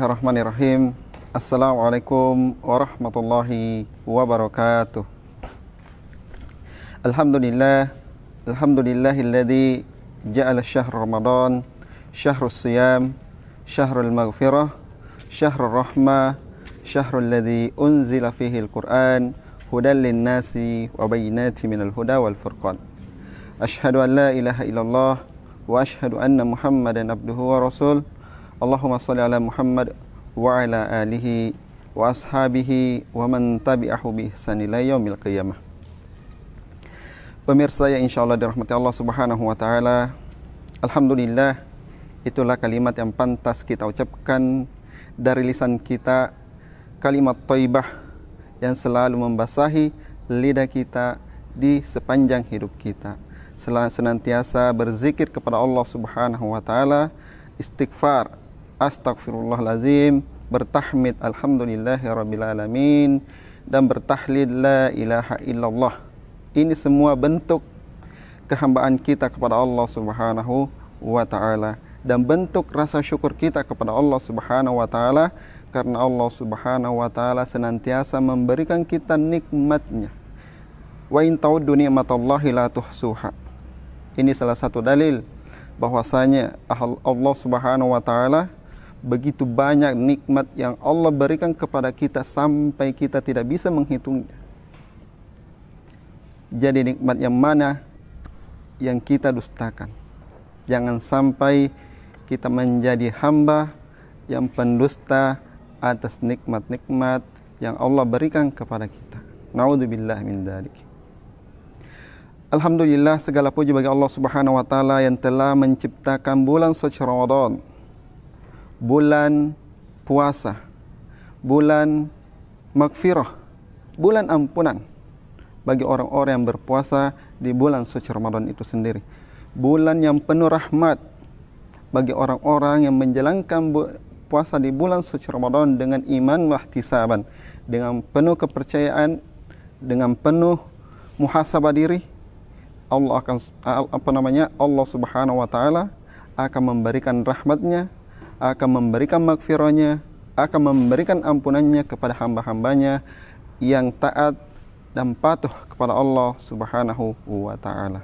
الله الرحمن الرحيم السلام عليكم ورحمة الله وبركاته الحمد لله الحمد لله الذي جعل الشهر رمضان شهر الصيام شهر المغفرة شهر الرحمة شهر الذي أنزل فيه القرآن هدى للناس وبينات من الهدى والفرقان أشهد أن لا إله إلا الله وأشهد أن محمدا عبده ورسوله Allahumma salli ala Muhammad wa ala alihi wa ashabihi wa man tabi'ahu bi ihsan ila yaumil qiyamah. Pemirsa yang insyaallah dirahmati Allah Subhanahu wa taala, alhamdulillah itulah kalimat yang pantas kita ucapkan dari lisan kita kalimat thayyibah yang selalu membasahi lidah kita di sepanjang hidup kita. Selalu Senantiasa berzikir kepada Allah Subhanahu wa taala, istighfar astagfirullahalazim bertahmid alhamdulillahi dan bertahlil la ilaha illallah ini semua bentuk kehambaan kita kepada Allah Subhanahu wa taala dan bentuk rasa syukur kita kepada Allah Subhanahu wa taala karena Allah Subhanahu wa taala senantiasa memberikan kita nikmatnya. Wa in ta'uddu ni'matallahi la tuhsuha. Ini salah satu dalil bahwasanya Allah Subhanahu wa taala begitu banyak nikmat yang Allah berikan kepada kita sampai kita tidak bisa menghitungnya. Jadi nikmat yang mana yang kita dustakan. Jangan sampai kita menjadi hamba yang pendusta atas nikmat-nikmat yang Allah berikan kepada kita. Naudzubillah min dzalik. Alhamdulillah segala puji bagi Allah Subhanahu wa taala yang telah menciptakan bulan suci Ramadan bulan puasa, bulan magfirah, bulan ampunan bagi orang-orang yang berpuasa di bulan suci Ramadan itu sendiri. Bulan yang penuh rahmat bagi orang-orang yang menjalankan puasa di bulan suci Ramadan dengan iman wahtisaban, dengan penuh kepercayaan, dengan penuh muhasabah diri, Allah akan apa namanya? Allah Subhanahu wa taala akan memberikan rahmatnya akan memberikan makfirahnya, akan memberikan ampunannya kepada hamba-hambanya yang taat dan patuh kepada Allah Subhanahu wa taala.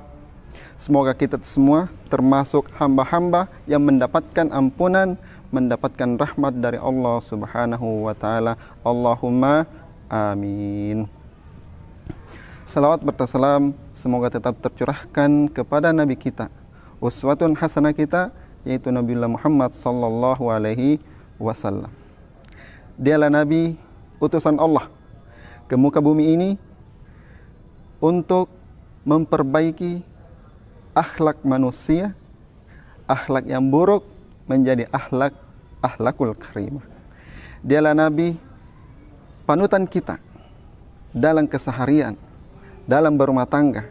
Semoga kita semua termasuk hamba-hamba yang mendapatkan ampunan, mendapatkan rahmat dari Allah Subhanahu wa taala. Allahumma amin. Salawat bertasalam. semoga tetap tercurahkan kepada nabi kita, uswatun hasanah kita yaitu Nabiullah Muhammad sallallahu alaihi wasallam. Dialah nabi utusan Allah ke muka bumi ini untuk memperbaiki akhlak manusia, akhlak yang buruk menjadi akhlak akhlakul karimah. Dialah nabi panutan kita dalam keseharian, dalam berumah tangga.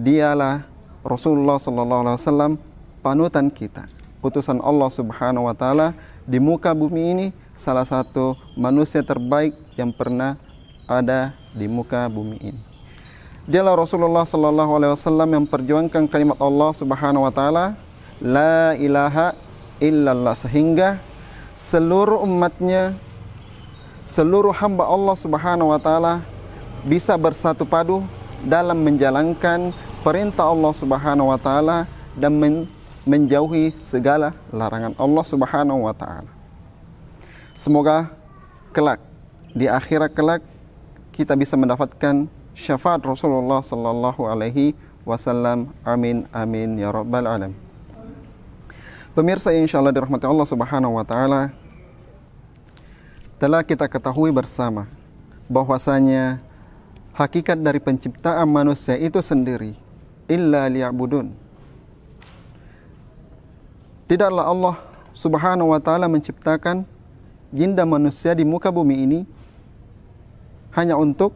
Dialah Rasulullah sallallahu alaihi wasallam panutan kita utusan Allah Subhanahu wa taala di muka bumi ini salah satu manusia terbaik yang pernah ada di muka bumi ini dialah Rasulullah Shallallahu Alaihi Wasallam yang perjuangkan kalimat Allah Subhanahu Wa Taala la ilaha illallah sehingga seluruh umatnya seluruh hamba Allah Subhanahu Wa Taala bisa bersatu padu dalam menjalankan perintah Allah Subhanahu Wa Taala dan menjauhi segala larangan Allah Subhanahu wa taala. Semoga kelak di akhirat kelak kita bisa mendapatkan syafaat Rasulullah sallallahu alaihi wasallam. Amin amin ya rabbal alamin. Pemirsa insyaallah dirahmati Allah Subhanahu wa taala telah kita ketahui bersama bahwasanya hakikat dari penciptaan manusia itu sendiri illa liya'budun Tidaklah Allah Subhanahu wa taala menciptakan jin dan manusia di muka bumi ini hanya untuk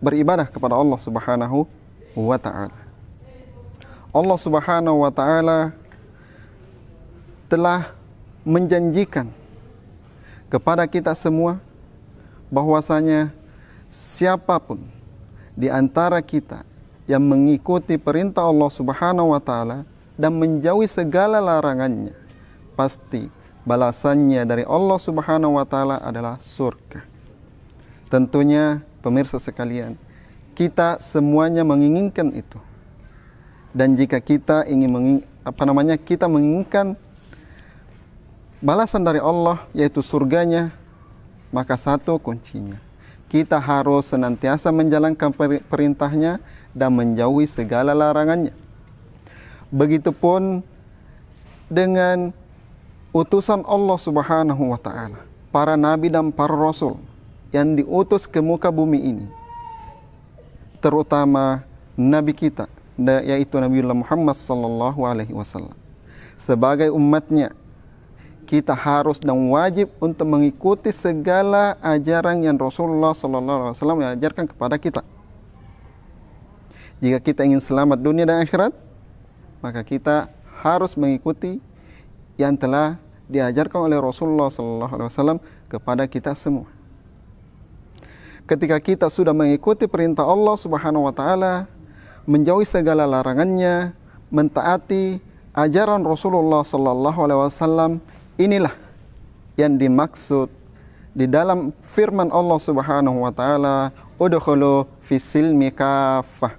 beribadah kepada Allah Subhanahu wa taala. Allah Subhanahu wa taala telah menjanjikan kepada kita semua bahwasanya siapapun di antara kita yang mengikuti perintah Allah Subhanahu wa taala dan menjauhi segala larangannya. Pasti balasannya dari Allah Subhanahu wa taala adalah surga. Tentunya pemirsa sekalian, kita semuanya menginginkan itu. Dan jika kita ingin menging, apa namanya? kita menginginkan balasan dari Allah yaitu surganya, maka satu kuncinya kita harus senantiasa menjalankan perintahnya dan menjauhi segala larangannya. Begitupun dengan utusan Allah Subhanahu wa taala, para nabi dan para rasul yang diutus ke muka bumi ini. Terutama nabi kita yaitu Nabi Muhammad sallallahu alaihi wasallam. Sebagai umatnya kita harus dan wajib untuk mengikuti segala ajaran yang Rasulullah sallallahu alaihi wasallam ajarkan kepada kita. Jika kita ingin selamat dunia dan akhirat, maka kita harus mengikuti yang telah diajarkan oleh Rasulullah Sallallahu Alaihi Wasallam kepada kita semua. Ketika kita sudah mengikuti perintah Allah Subhanahu wa taala, menjauhi segala larangannya, mentaati ajaran Rasulullah sallallahu alaihi wasallam, inilah yang dimaksud di dalam firman Allah Subhanahu wa taala, "Udkhulu fi silmi kafah."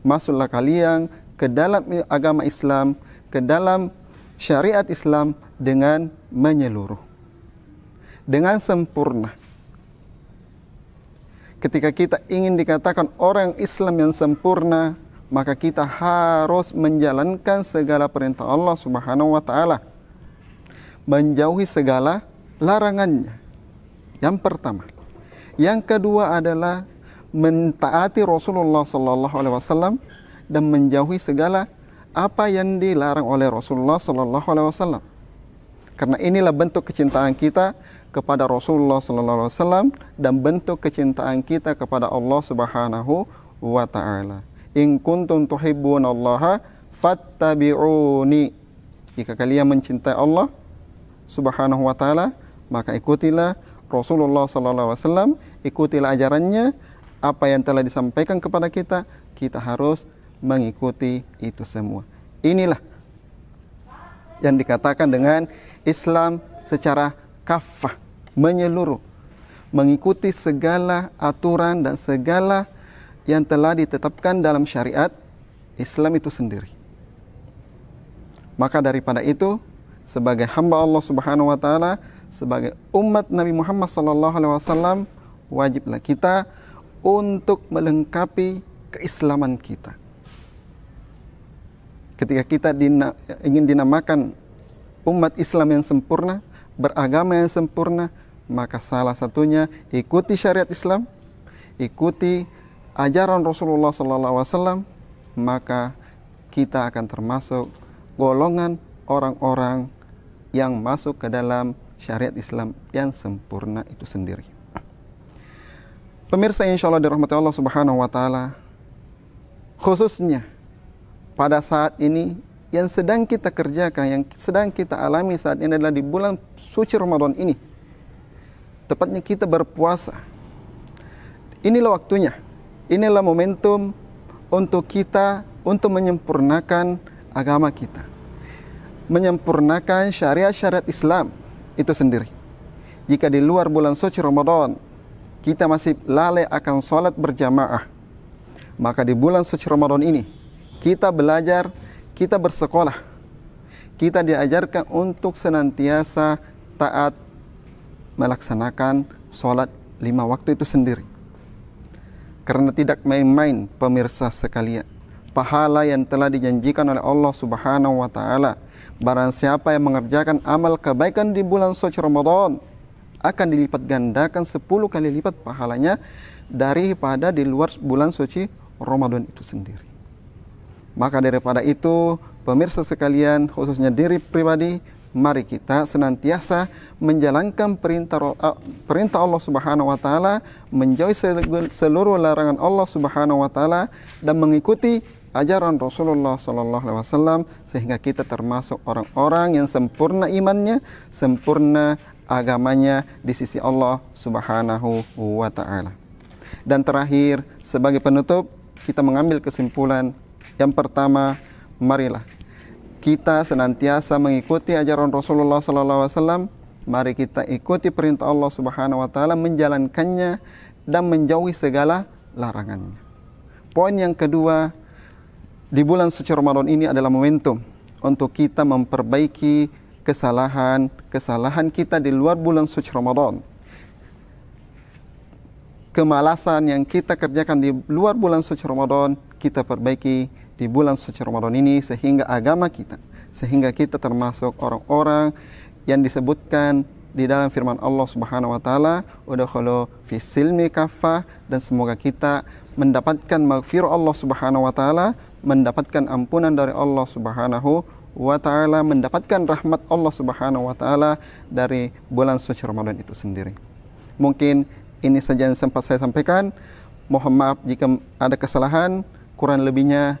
Masuklah kalian ke dalam agama Islam, ke dalam syariat Islam dengan menyeluruh. Dengan sempurna. Ketika kita ingin dikatakan orang Islam yang sempurna, maka kita harus menjalankan segala perintah Allah Subhanahu wa taala. Menjauhi segala larangannya. Yang pertama. Yang kedua adalah mentaati Rasulullah sallallahu alaihi wasallam dan menjauhi segala apa yang dilarang oleh Rasulullah Sallallahu Alaihi Wasallam. Karena inilah bentuk kecintaan kita kepada Rasulullah Sallallahu Alaihi Wasallam dan bentuk kecintaan kita kepada Allah Subhanahu Wa Taala. In kuntum tuhibbun Allah fattabi'uni. Jika kalian mencintai Allah Subhanahu Wa Taala, maka ikutilah Rasulullah Sallallahu Alaihi Wasallam, ikutilah ajarannya, apa yang telah disampaikan kepada kita, kita harus mengikuti itu semua. Inilah yang dikatakan dengan Islam secara kafah, menyeluruh, mengikuti segala aturan dan segala yang telah ditetapkan dalam syariat Islam itu sendiri. Maka daripada itu, sebagai hamba Allah Subhanahu wa taala, sebagai umat Nabi Muhammad sallallahu alaihi wasallam, wajiblah kita untuk melengkapi keislaman kita ketika kita dina, ingin dinamakan umat Islam yang sempurna, beragama yang sempurna, maka salah satunya ikuti syariat Islam, ikuti ajaran Rasulullah SAW, maka kita akan termasuk golongan orang-orang yang masuk ke dalam syariat Islam yang sempurna itu sendiri. Pemirsa insya Allah dirahmati Allah Subhanahu wa Ta'ala, khususnya pada saat ini yang sedang kita kerjakan, yang sedang kita alami saat ini adalah di bulan suci Ramadan ini. Tepatnya kita berpuasa. Inilah waktunya. Inilah momentum untuk kita untuk menyempurnakan agama kita. Menyempurnakan syariat-syariat Islam itu sendiri. Jika di luar bulan suci Ramadan kita masih lalai akan sholat berjamaah, maka di bulan suci Ramadan ini kita belajar, kita bersekolah. Kita diajarkan untuk senantiasa taat melaksanakan sholat lima waktu itu sendiri. Karena tidak main-main pemirsa sekalian. Pahala yang telah dijanjikan oleh Allah subhanahu wa ta'ala. Barang siapa yang mengerjakan amal kebaikan di bulan suci Ramadan akan dilipat gandakan 10 kali lipat pahalanya daripada di luar bulan suci Ramadan itu sendiri. Maka daripada itu, pemirsa sekalian, khususnya diri pribadi, mari kita senantiasa menjalankan perintah eh, perintah Allah Subhanahu wa taala, menjauhi seluruh larangan Allah Subhanahu wa taala dan mengikuti ajaran Rasulullah Sallallahu Alaihi Wasallam sehingga kita termasuk orang-orang yang sempurna imannya, sempurna agamanya di sisi Allah Subhanahu wa taala. Dan terakhir, sebagai penutup, kita mengambil kesimpulan yang pertama, marilah kita senantiasa mengikuti ajaran Rasulullah SAW. Mari kita ikuti perintah Allah Subhanahu wa taala menjalankannya dan menjauhi segala larangannya. Poin yang kedua, di bulan suci Ramadan ini adalah momentum untuk kita memperbaiki kesalahan-kesalahan kita di luar bulan suci Ramadan. Kemalasan yang kita kerjakan di luar bulan suci Ramadan kita perbaiki di bulan suci Ramadan ini sehingga agama kita, sehingga kita termasuk orang-orang yang disebutkan di dalam firman Allah Subhanahu wa taala, "Udkhulu fi silmi kafah" dan semoga kita mendapatkan maghfir Allah Subhanahu wa taala, mendapatkan ampunan dari Allah Subhanahu wa taala, mendapatkan rahmat Allah Subhanahu wa taala dari bulan suci Ramadan itu sendiri. Mungkin ini saja yang sempat saya sampaikan. Mohon maaf jika ada kesalahan, kurang lebihnya